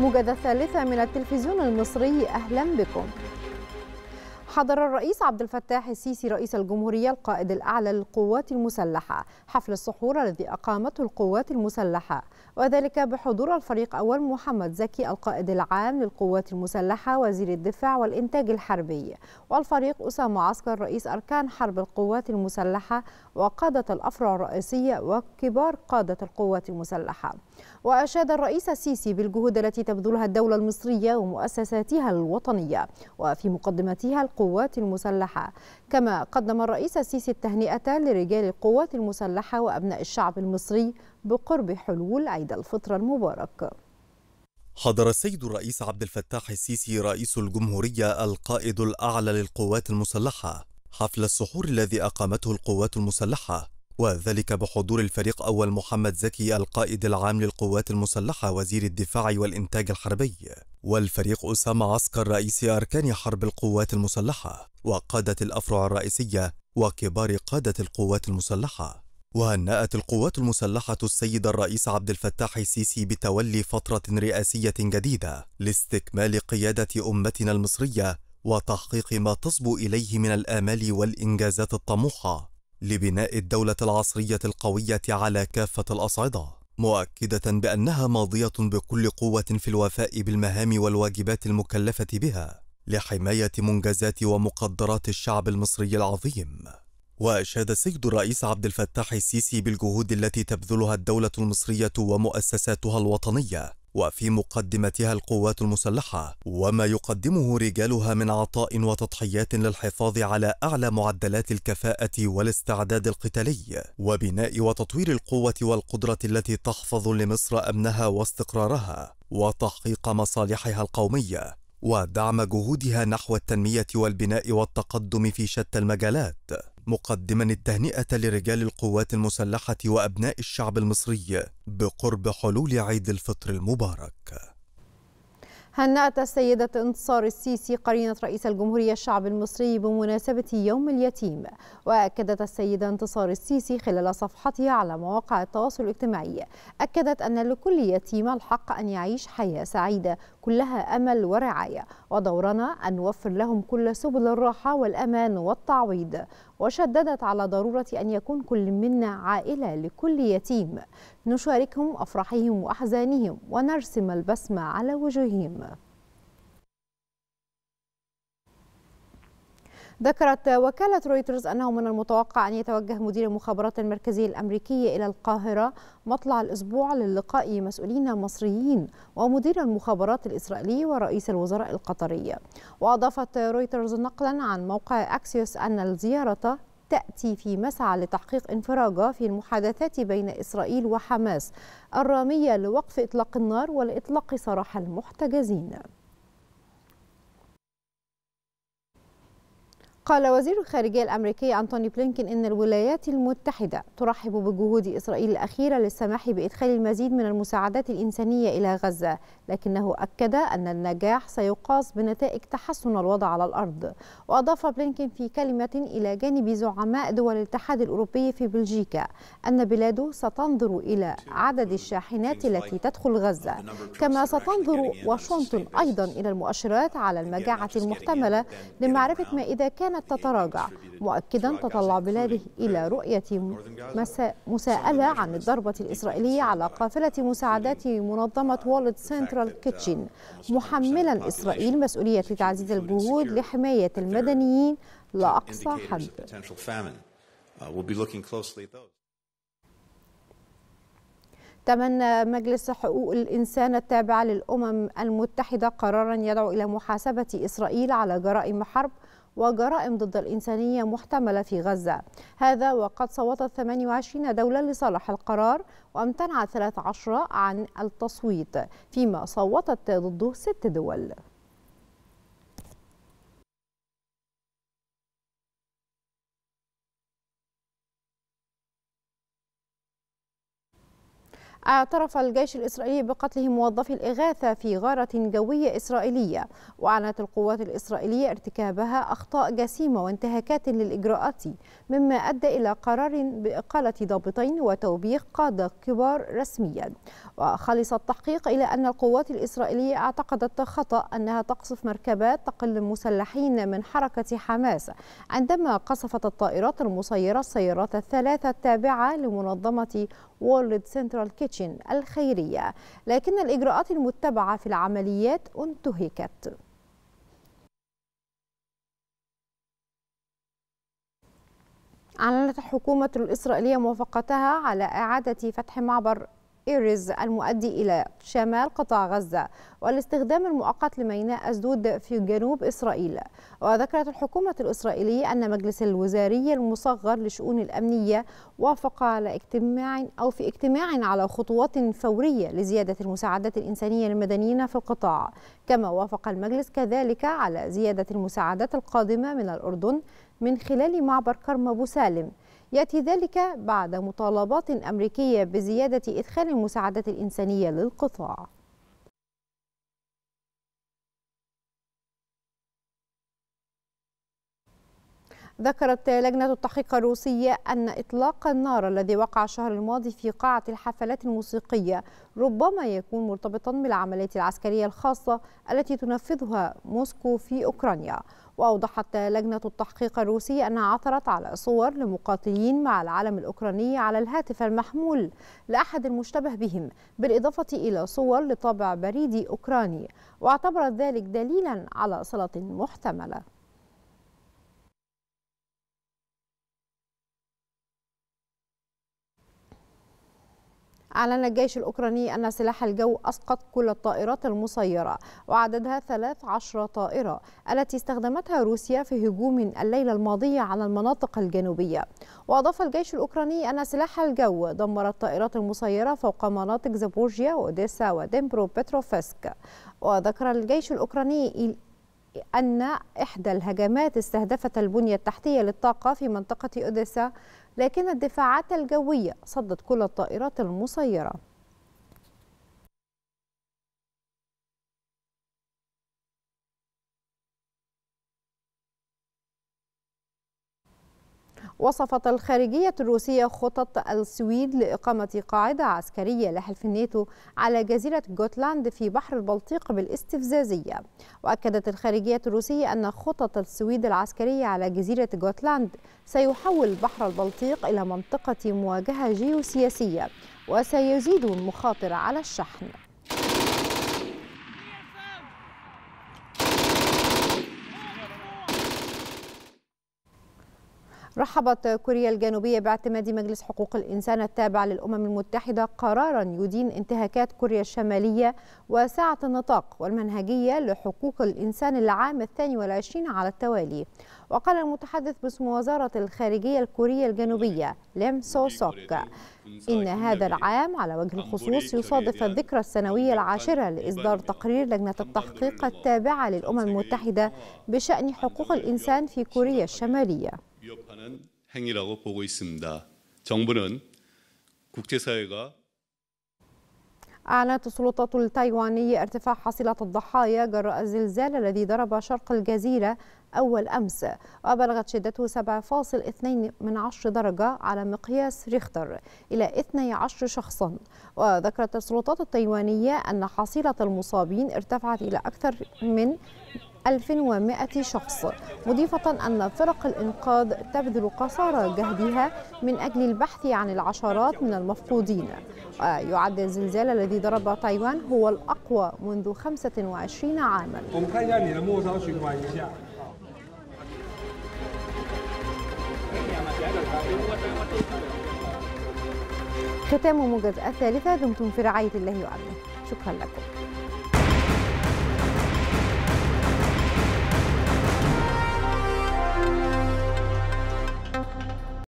موجة الثالثة من التلفزيون المصري أهلا بكم حضر الرئيس عبد الفتاح السيسي رئيس الجمهورية القائد الأعلى للقوات المسلحة حفل السحور الذي أقامته القوات المسلحة وذلك بحضور الفريق أول محمد زكي القائد العام للقوات المسلحة وزير الدفاع والإنتاج الحربي والفريق أسامة عسكر رئيس أركان حرب القوات المسلحة وقادة الأفرع الرئيسية وكبار قادة القوات المسلحة وأشاد الرئيس السيسي بالجهود التي تبذلها الدولة المصرية ومؤسساتها الوطنية وفي مقدمتها القوات القوات المسلحة كما قدم الرئيس السيسي التهنئة لرجال القوات المسلحة وأبناء الشعب المصري بقرب حلول عيد الفطر المبارك حضر السيد الرئيس عبد الفتاح السيسي رئيس الجمهورية القائد الأعلى للقوات المسلحة حفل السحور الذي أقامته القوات المسلحة وذلك بحضور الفريق أول محمد زكي القائد العام للقوات المسلحة وزير الدفاع والإنتاج الحربي والفريق أسامة عسكر رئيس أركان حرب القوات المسلحة وقادة الأفرع الرئيسية وكبار قادة القوات المسلحة وهنأت القوات المسلحة السيد الرئيس عبد الفتاح السيسي بتولي فترة رئاسية جديدة لاستكمال قيادة أمتنا المصرية وتحقيق ما تصبو إليه من الآمال والإنجازات الطموحة لبناء الدولة العصرية القوية على كافة الأصعدة مؤكدة بأنها ماضية بكل قوة في الوفاء بالمهام والواجبات المكلفة بها لحماية منجزات ومقدرات الشعب المصري العظيم وأشاد السيد الرئيس عبد الفتاح السيسي بالجهود التي تبذلها الدولة المصرية ومؤسساتها الوطنية وفي مقدمتها القوات المسلحة وما يقدمه رجالها من عطاء وتضحيات للحفاظ على أعلى معدلات الكفاءة والاستعداد القتالي وبناء وتطوير القوة والقدرة التي تحفظ لمصر أمنها واستقرارها وتحقيق مصالحها القومية ودعم جهودها نحو التنمية والبناء والتقدم في شتى المجالات مقدما التهنئة لرجال القوات المسلحة وأبناء الشعب المصري بقرب حلول عيد الفطر المبارك هنأت السيدة انتصار السيسي قرينة رئيس الجمهورية الشعب المصري بمناسبة يوم اليتيم وأكدت السيدة انتصار السيسي خلال صفحتها على مواقع التواصل الاجتماعي أكدت أن لكل يتيم الحق أن يعيش حياة سعيدة كلها أمل ورعاية ودورنا أن نوفر لهم كل سبل الراحة والأمان والتعويض وشددت على ضرورة أن يكون كل منا عائلة لكل يتيم نشاركهم أفراحهم وأحزانهم ونرسم البسمة على وجوههم ذكرت وكالة رويترز أنه من المتوقع أن يتوجه مدير المخابرات المركزية الأمريكية إلى القاهرة مطلع الأسبوع للقاء مسؤولين مصريين ومدير المخابرات الإسرائيلي ورئيس الوزراء القطري وأضافت رويترز نقلا عن موقع أكسيوس أن الزيارة تأتي في مسعى لتحقيق انفراجة في المحادثات بين إسرائيل وحماس الرامية لوقف إطلاق النار والإطلاق سراح المحتجزين قال وزير الخارجية الأمريكي أنتوني بلينكين إن الولايات المتحدة ترحب بجهود إسرائيل الأخيرة للسماح بإدخال المزيد من المساعدات الإنسانية إلى غزة لكنه أكد أن النجاح سيقاس بنتائج تحسن الوضع على الأرض وأضاف بلينكين في كلمة إلى جانب زعماء دول الاتحاد الأوروبي في بلجيكا أن بلاده ستنظر إلى عدد الشاحنات التي تدخل غزة كما ستنظر واشنطن أيضا إلى المؤشرات على المجاعة المحتملة لمعرفة ما إذا كان كانت تتراجع مؤكدا تطلع بلاده إلى رؤية مساءلة عن الضربة الإسرائيلية على قافلة مساعدات منظمة وولد سنترال كيتشن محملا إسرائيل مسؤولية تعزيز الجهود لحماية المدنيين لأقصى حد uh, تمنى مجلس حقوق الإنسان التابع للأمم المتحدة قرارا يدعو إلى محاسبة إسرائيل على جرائم حرب وجرائم ضد الإنسانية محتملة في غزة هذا وقد صوتت 28 دولة لصالح القرار وامتنعت 13 عن التصويت فيما صوتت ضده ست دول اعترف الجيش الإسرائيلي بقتله موظفي الإغاثة في غارة جوية إسرائيلية وأعلنت القوات الإسرائيلية ارتكابها أخطاء جسيمة وانتهاكات للإجراءات مما أدى إلى قرار بإقالة ضابطين وتوبيخ قادة كبار رسميا وخلص التحقيق إلى أن القوات الإسرائيلية اعتقدت خطأ أنها تقصف مركبات تقل المسلحين من حركة حماس عندما قصفت الطائرات المسيرة السيارات الثلاثة التابعة لمنظمة وورلد سنترال كيتشن كيتشن الخيرية لكن الإجراءات المتبعة في العمليات انتهكت أعلنت الحكومة الإسرائيلية موافقتها على إعادة فتح معبر إيريز المؤدي إلى شمال قطاع غزة والاستخدام المؤقت لميناء أسدود في جنوب إسرائيل وذكرت الحكومة الإسرائيلية أن مجلس الوزاري المصغر لشؤون الأمنية وافق على اجتماع أو في اجتماع على خطوات فورية لزيادة المساعدات الإنسانية للمدنيين في القطاع كما وافق المجلس كذلك على زيادة المساعدات القادمة من الأردن من خلال معبر كرم أبو سالم يأتي ذلك بعد مطالبات أمريكية بزيادة إدخال المساعدات الإنسانية للقطاع ذكرت لجنة التحقيق الروسية أن إطلاق النار الذي وقع الشهر الماضي في قاعة الحفلات الموسيقية ربما يكون مرتبطا بالعمليات العسكرية الخاصة التي تنفذها موسكو في أوكرانيا وأوضحت لجنة التحقيق الروسية أنها عثرت على صور لمقاتلين مع العلم الأوكراني على الهاتف المحمول لأحد المشتبه بهم بالإضافة إلى صور لطابع بريدي أوكراني واعتبرت ذلك دليلا على صلة محتملة أعلن الجيش الأوكراني أن سلاح الجو أسقط كل الطائرات المسيرة وعددها 13 طائرة التي استخدمتها روسيا في هجوم الليلة الماضية على المناطق الجنوبية وأضاف الجيش الأوكراني أن سلاح الجو دمر الطائرات المسيرة فوق مناطق زابورجيا وأوديسا وديمبرو بتروفسك وذكر الجيش الأوكراني أن إحدى الهجمات استهدفت البنية التحتية للطاقة في منطقة أوديسا لكن الدفاعات الجوية صدت كل الطائرات المسيرة وصفت الخارجية الروسية خطط السويد لإقامة قاعدة عسكرية لحلف الناتو على جزيرة جوتلاند في بحر البلطيق بالاستفزازية وأكدت الخارجية الروسية أن خطط السويد العسكرية على جزيرة جوتلاند سيحول بحر البلطيق إلى منطقة مواجهة جيوسياسية وسيزيد المخاطر على الشحن رحبت كوريا الجنوبية باعتماد مجلس حقوق الإنسان التابع للأمم المتحدة قرارا يدين انتهاكات كوريا الشمالية واسعة النطاق والمنهجية لحقوق الإنسان العام الثاني والعشرين على التوالي وقال المتحدث باسم وزارة الخارجية الكورية الجنوبية ليم سو سوك إن هذا العام على وجه الخصوص يصادف الذكرى السنوية العاشرة لإصدار تقرير لجنة التحقيق التابعة للأمم المتحدة بشأن حقوق الإنسان في كوريا الشمالية 위협하는 행위라고 보고 있습니다. 정부는 국제사회가 أعلنت السلطات التايوانية ارتفاع حصيلة الضحايا جراء الزلزال الذي ضرب شرق الجزيرة أول أمس وبلغت شدته 7.2 من عشر درجة على مقياس ريختر إلى 12 شخصا وذكرت السلطات التايوانية أن حصيلة المصابين ارتفعت إلى أكثر من 1100 شخص مضيفة أن فرق الإنقاذ تبذل قصارى جهدها من أجل البحث عن العشرات من المفقودين ويعد الزلزال الذي ضرب تايوان هو الأقوى منذ 25 عاما ختام موجز الثالثة دمتم في رعاية الله وعلمه شكرا لكم